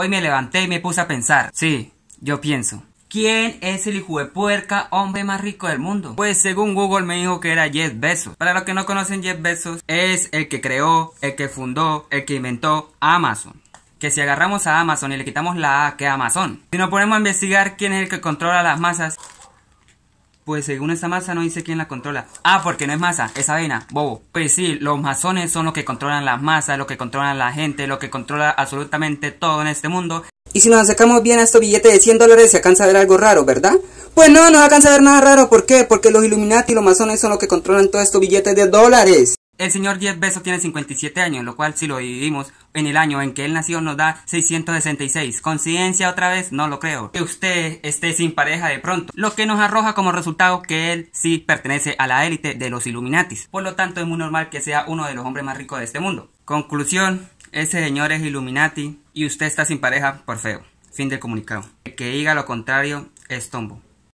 Hoy me levanté y me puse a pensar. Sí, yo pienso. ¿Quién es el hijo de puerca hombre más rico del mundo? Pues según Google me dijo que era Jeff Bezos. Para los que no conocen Jeff Bezos, es el que creó, el que fundó, el que inventó Amazon. Que si agarramos a Amazon y le quitamos la A, que Amazon. Si nos ponemos a investigar quién es el que controla las masas, pues según esta masa no dice quién la controla. Ah, porque no es masa, es avena, bobo. Pues sí, los masones son los que controlan las masas, los que controlan la gente, los que controlan absolutamente todo en este mundo. Y si nos acercamos bien a estos billetes de 100 dólares, se alcanza a ver algo raro, ¿verdad? Pues no, no se alcanza a ver nada raro. ¿Por qué? Porque los Illuminati y los masones son los que controlan todos estos billetes de dólares. El señor Jeff Bezos tiene 57 años, lo cual si lo dividimos en el año en que él nació nos da 666. Conciencia otra vez, no lo creo. Que usted esté sin pareja de pronto, lo que nos arroja como resultado que él sí pertenece a la élite de los Illuminatis. Por lo tanto, es muy normal que sea uno de los hombres más ricos de este mundo. Conclusión, ese señor es Illuminati y usted está sin pareja por feo. Fin del comunicado. que diga lo contrario es tombo.